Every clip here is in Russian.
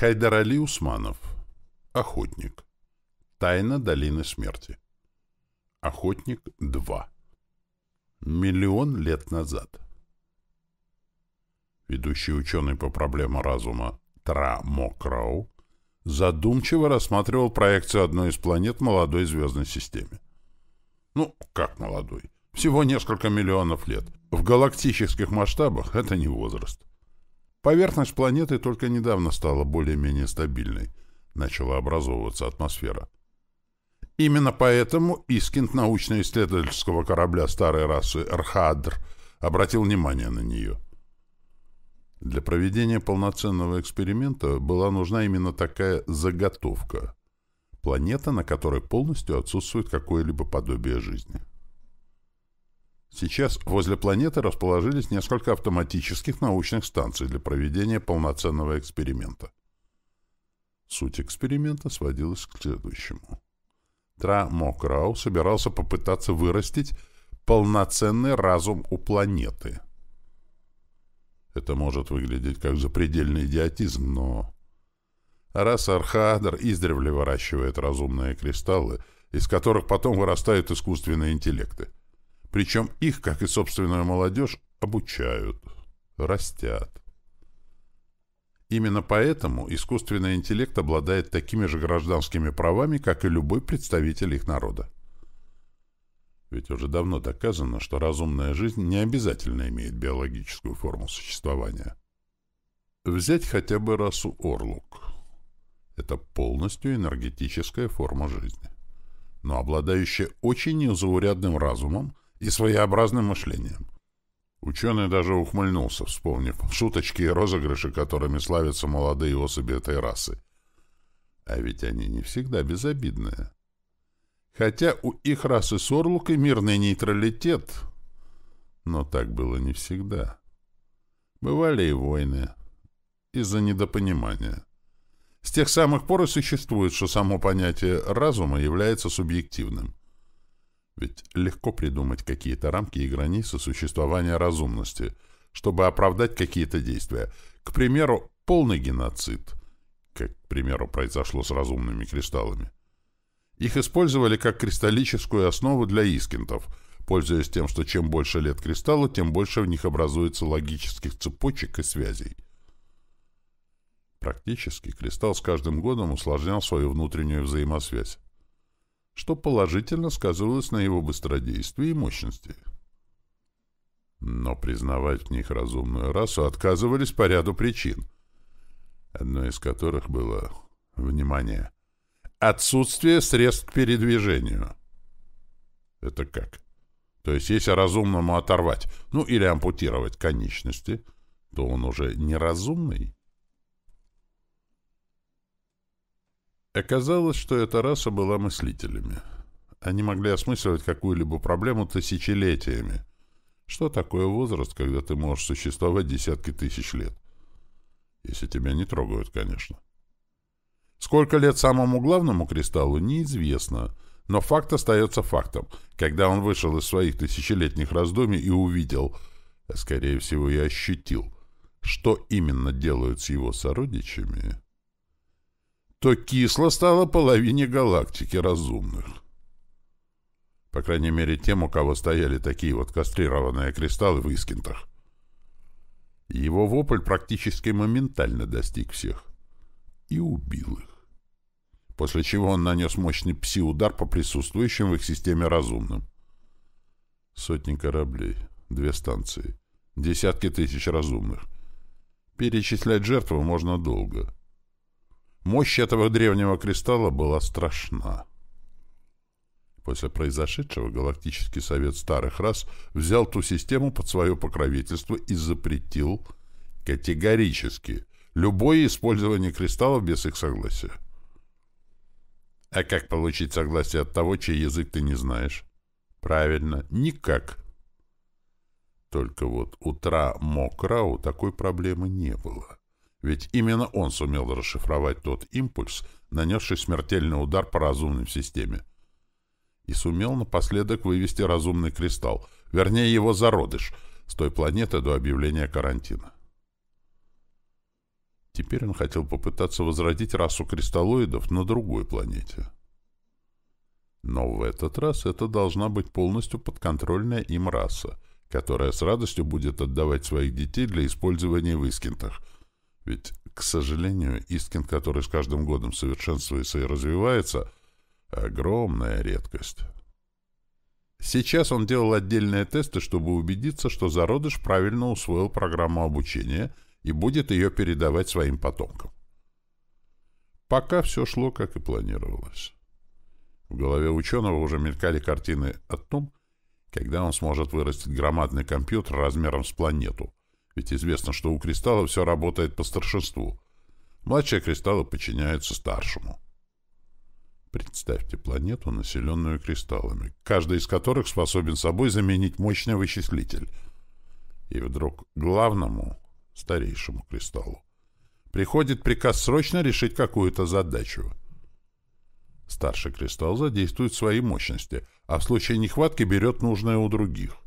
Хайдар Али Усманов. Охотник. Тайна долины смерти. Охотник 2. Миллион лет назад. Ведущий ученый по проблемам разума Тра Мокрау задумчиво рассматривал проекцию одной из планет молодой звездной системе. Ну, как молодой? Всего несколько миллионов лет. В галактических масштабах это не возраст. Поверхность планеты только недавно стала более-менее стабильной, начала образовываться атмосфера. Именно поэтому Искинд научно-исследовательского корабля старой расы «Архадр» а обратил внимание на нее. Для проведения полноценного эксперимента была нужна именно такая заготовка. Планета, на которой полностью отсутствует какое-либо подобие жизни. Сейчас возле планеты расположились несколько автоматических научных станций для проведения полноценного эксперимента. Суть эксперимента сводилась к следующему. Тра Мокрау собирался попытаться вырастить полноценный разум у планеты. Это может выглядеть как запредельный идиотизм, но... Раз Архаадр издревле выращивает разумные кристаллы, из которых потом вырастают искусственные интеллекты — причем их, как и собственную молодежь, обучают, растят. Именно поэтому искусственный интеллект обладает такими же гражданскими правами, как и любой представитель их народа. Ведь уже давно доказано, что разумная жизнь не обязательно имеет биологическую форму существования. Взять хотя бы расу Орлук. Это полностью энергетическая форма жизни, но обладающая очень незаурядным разумом и своеобразным мышлением. Ученый даже ухмыльнулся, вспомнив шуточки и розыгрыши, которыми славятся молодые особи этой расы. А ведь они не всегда безобидные. Хотя у их расы с Орлукой мирный нейтралитет, но так было не всегда. Бывали и войны из-за недопонимания. С тех самых пор и существует, что само понятие разума является субъективным. Ведь легко придумать какие-то рамки и границы существования разумности, чтобы оправдать какие-то действия. К примеру, полный геноцид, как, к примеру, произошло с разумными кристаллами. Их использовали как кристаллическую основу для Искентов, пользуясь тем, что чем больше лет кристаллу, тем больше в них образуется логических цепочек и связей. Практически кристалл с каждым годом усложнял свою внутреннюю взаимосвязь что положительно сказывалось на его быстродействии и мощности. Но признавать в них разумную расу отказывались по ряду причин, одной из которых было, внимание, отсутствие средств к передвижению. Это как? То есть если разумному оторвать, ну или ампутировать конечности, то он уже неразумный? Оказалось, что эта раса была мыслителями. Они могли осмысливать какую-либо проблему тысячелетиями. Что такое возраст, когда ты можешь существовать десятки тысяч лет? Если тебя не трогают, конечно. Сколько лет самому главному кристаллу, неизвестно. Но факт остается фактом. Когда он вышел из своих тысячелетних раздумий и увидел, а скорее всего и ощутил, что именно делают с его сородичами то кисло стало половине галактики разумных. По крайней мере, тем, у кого стояли такие вот кастрированные кристаллы в Искентах. Его вопль практически моментально достиг всех. И убил их. После чего он нанес мощный пси-удар по присутствующим в их системе разумным. Сотни кораблей, две станции, десятки тысяч разумных. Перечислять жертвы можно долго. — Мощь этого древнего кристалла была страшна. После произошедшего Галактический Совет Старых Рас взял ту систему под свое покровительство и запретил категорически любое использование кристаллов без их согласия. А как получить согласие от того, чей язык ты не знаешь? Правильно, никак. Только вот утра мокра а у такой проблемы не было. Ведь именно он сумел расшифровать тот импульс, нанесший смертельный удар по разумным системе. И сумел напоследок вывести разумный кристалл, вернее его зародыш, с той планеты до объявления карантина. Теперь он хотел попытаться возродить расу кристаллоидов на другой планете. Но в этот раз это должна быть полностью подконтрольная им раса, которая с радостью будет отдавать своих детей для использования в Искентах — ведь, к сожалению, Искин, который с каждым годом совершенствуется и развивается, огромная редкость. Сейчас он делал отдельные тесты, чтобы убедиться, что зародыш правильно усвоил программу обучения и будет ее передавать своим потомкам. Пока все шло, как и планировалось. В голове ученого уже мелькали картины о том, когда он сможет вырастить громадный компьютер размером с планету, ведь известно, что у кристалла все работает по старшинству. Младшие кристаллы подчиняются старшему. Представьте планету, населенную кристаллами, каждый из которых способен собой заменить мощный вычислитель. И вдруг главному, старейшему кристаллу, приходит приказ срочно решить какую-то задачу. Старший кристалл задействует свои мощности, а в случае нехватки берет нужное у других —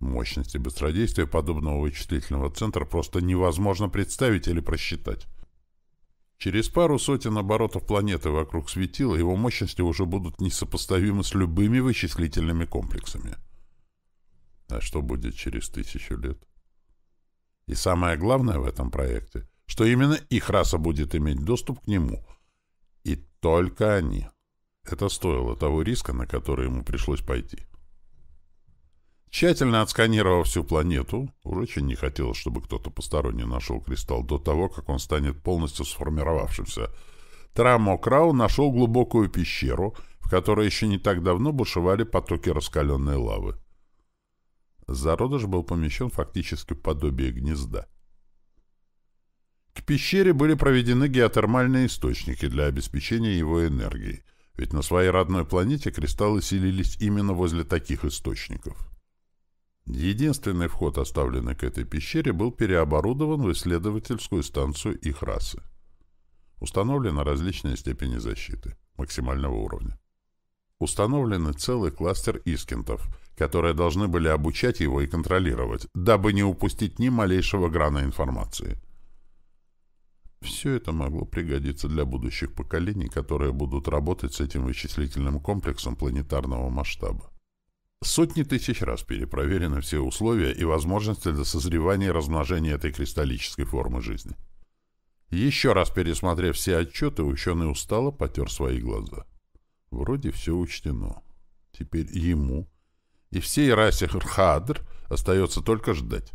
Мощности быстродействия подобного вычислительного центра просто невозможно представить или просчитать. Через пару сотен оборотов планеты вокруг светила его мощности уже будут несопоставимы с любыми вычислительными комплексами. А что будет через тысячу лет? И самое главное в этом проекте, что именно их раса будет иметь доступ к нему. И только они. Это стоило того риска, на который ему пришлось пойти. Тщательно отсканировав всю планету, уж очень не хотелось, чтобы кто-то посторонний нашел кристалл до того, как он станет полностью сформировавшимся, Трамо Крау нашел глубокую пещеру, в которой еще не так давно бушевали потоки раскаленной лавы. Зародыш был помещен фактически в подобие гнезда. К пещере были проведены геотермальные источники для обеспечения его энергии, ведь на своей родной планете кристаллы селились именно возле таких источников. Единственный вход, оставленный к этой пещере, был переоборудован в исследовательскую станцию их расы. Установлены различные степени защиты максимального уровня. Установлены целый кластер искентов, которые должны были обучать его и контролировать, дабы не упустить ни малейшего грана информации. Все это могло пригодиться для будущих поколений, которые будут работать с этим вычислительным комплексом планетарного масштаба. Сотни тысяч раз перепроверены все условия и возможности для созревания и размножения этой кристаллической формы жизни. Еще раз пересмотрев все отчеты, ученый устало потер свои глаза. Вроде все учтено. Теперь ему и всей расе Хадр остается только ждать.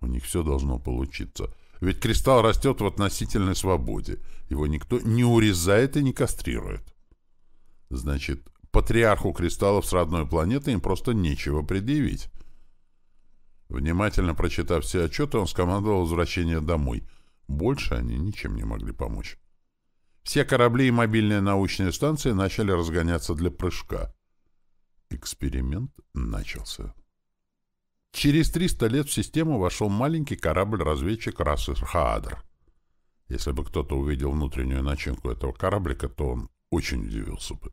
У них все должно получиться. Ведь кристалл растет в относительной свободе. Его никто не урезает и не кастрирует. Значит, Патриарху кристаллов с родной планеты им просто нечего предъявить. Внимательно прочитав все отчеты, он скомандовал возвращение домой. Больше они ничем не могли помочь. Все корабли и мобильные научные станции начали разгоняться для прыжка. Эксперимент начался. Через 300 лет в систему вошел маленький корабль-разведчик расы Хаадр. Если бы кто-то увидел внутреннюю начинку этого кораблика, то он очень удивился бы.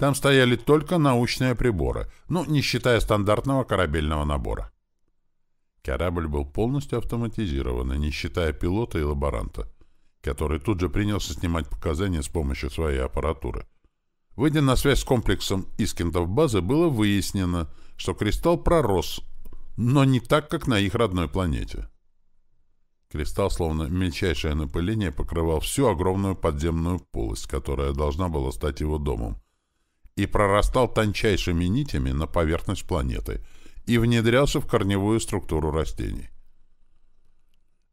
Там стояли только научные приборы, ну, не считая стандартного корабельного набора. Корабль был полностью автоматизирован, не считая пилота и лаборанта, который тут же принялся снимать показания с помощью своей аппаратуры. Выйдя на связь с комплексом Искентов базы, было выяснено, что кристалл пророс, но не так, как на их родной планете. Кристалл, словно мельчайшее напыление, покрывал всю огромную подземную полость, которая должна была стать его домом, и прорастал тончайшими нитями на поверхность планеты и внедрялся в корневую структуру растений.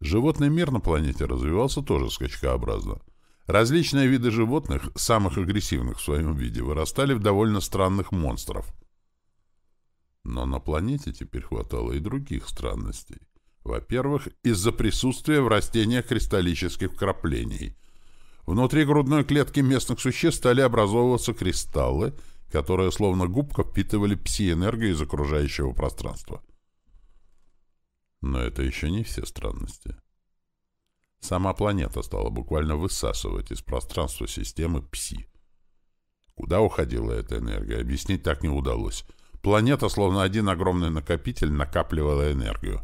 Животный мир на планете развивался тоже скачкообразно. Различные виды животных, самых агрессивных в своем виде, вырастали в довольно странных монстров. Но на планете теперь хватало и других странностей. Во-первых, из-за присутствия в растениях кристаллических вкраплений – Внутри грудной клетки местных существ стали образовываться кристаллы, которые словно губка впитывали пси-энергию из окружающего пространства. Но это еще не все странности. Сама планета стала буквально высасывать из пространства системы пси. Куда уходила эта энергия, объяснить так не удалось. Планета, словно один огромный накопитель, накапливала энергию.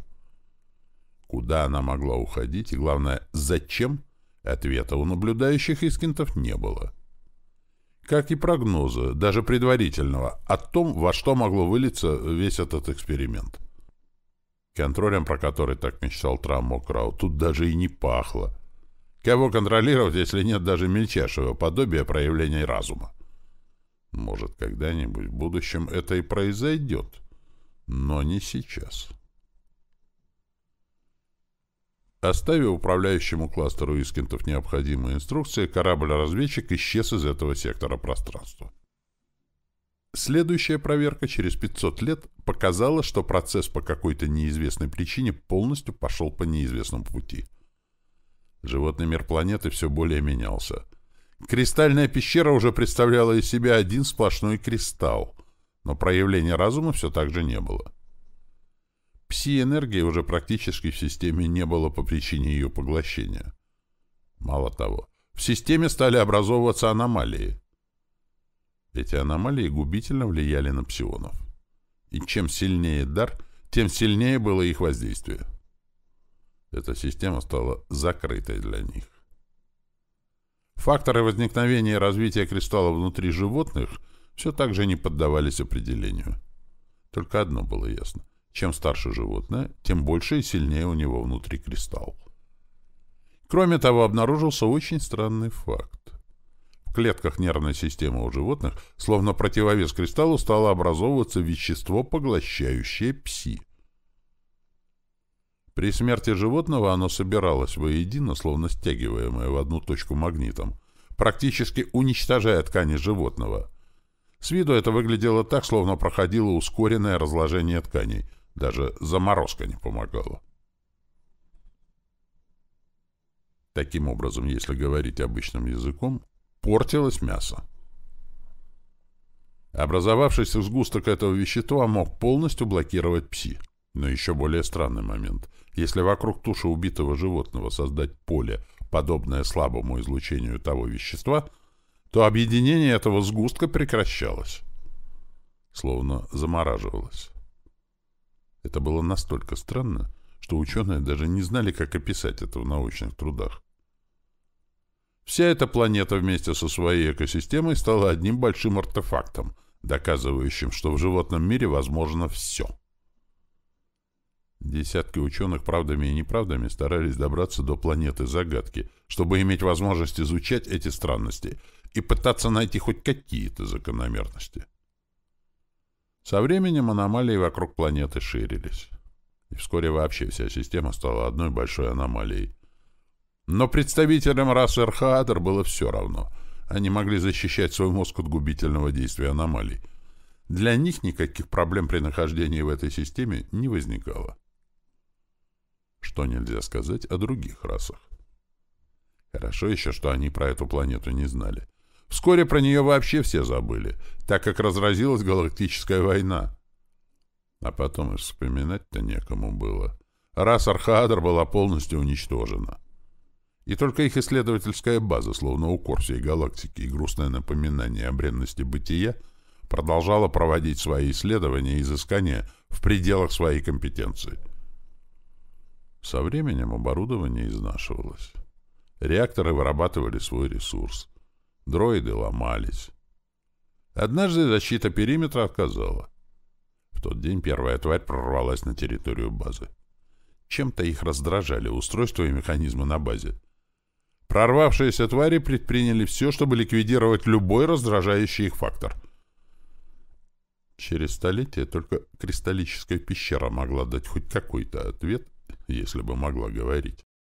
Куда она могла уходить и, главное, зачем Ответа у наблюдающих искинтов не было. Как и прогноза, даже предварительного, о том, во что могло вылиться весь этот эксперимент. Контролем, про который так мечтал Траммо Крау, тут даже и не пахло. Кого контролировать, если нет даже мельчайшего подобия проявления разума? Может, когда-нибудь в будущем это и произойдет, но не сейчас. Оставив управляющему кластеру Искентов необходимые инструкции, корабль-разведчик исчез из этого сектора пространства. Следующая проверка через 500 лет показала, что процесс по какой-то неизвестной причине полностью пошел по неизвестному пути. Животный мир планеты все более менялся. Кристальная пещера уже представляла из себя один сплошной кристалл, но проявления разума все так же не было. Пси-энергии уже практически в системе не было по причине ее поглощения. Мало того, в системе стали образовываться аномалии. Эти аномалии губительно влияли на псионов. И чем сильнее дар, тем сильнее было их воздействие. Эта система стала закрытой для них. Факторы возникновения и развития кристаллов внутри животных все так же не поддавались определению. Только одно было ясно. Чем старше животное, тем больше и сильнее у него внутри кристалл. Кроме того, обнаружился очень странный факт. В клетках нервной системы у животных, словно противовес кристаллу, стало образовываться вещество, поглощающее пси. При смерти животного оно собиралось воедино, словно стягиваемое в одну точку магнитом, практически уничтожая ткани животного. С виду это выглядело так, словно проходило ускоренное разложение тканей – даже заморозка не помогала. Таким образом, если говорить обычным языком, портилось мясо. Образовавшийся сгусток этого вещества мог полностью блокировать пси. Но еще более странный момент. Если вокруг туши убитого животного создать поле, подобное слабому излучению того вещества, то объединение этого сгустка прекращалось. Словно замораживалось. Это было настолько странно, что ученые даже не знали, как описать это в научных трудах. Вся эта планета вместе со своей экосистемой стала одним большим артефактом, доказывающим, что в животном мире возможно все. Десятки ученых правдами и неправдами старались добраться до планеты загадки, чтобы иметь возможность изучать эти странности и пытаться найти хоть какие-то закономерности. Со временем аномалии вокруг планеты ширились. И вскоре вообще вся система стала одной большой аномалией. Но представителям расы Архаадр было все равно. Они могли защищать свой мозг от губительного действия аномалий. Для них никаких проблем при нахождении в этой системе не возникало. Что нельзя сказать о других расах. Хорошо еще, что они про эту планету не знали. Вскоре про нее вообще все забыли, так как разразилась галактическая война. А потом и вспоминать-то некому было. Раз Архаадр была полностью уничтожена. И только их исследовательская база, словно укор всей галактики и грустное напоминание о бренности бытия, продолжала проводить свои исследования и изыскания в пределах своей компетенции. Со временем оборудование изнашивалось. Реакторы вырабатывали свой ресурс. Дроиды ломались. Однажды защита периметра отказала. В тот день первая тварь прорвалась на территорию базы. Чем-то их раздражали устройства и механизмы на базе. Прорвавшиеся твари предприняли все, чтобы ликвидировать любой раздражающий их фактор. Через столетие только кристаллическая пещера могла дать хоть какой-то ответ, если бы могла говорить.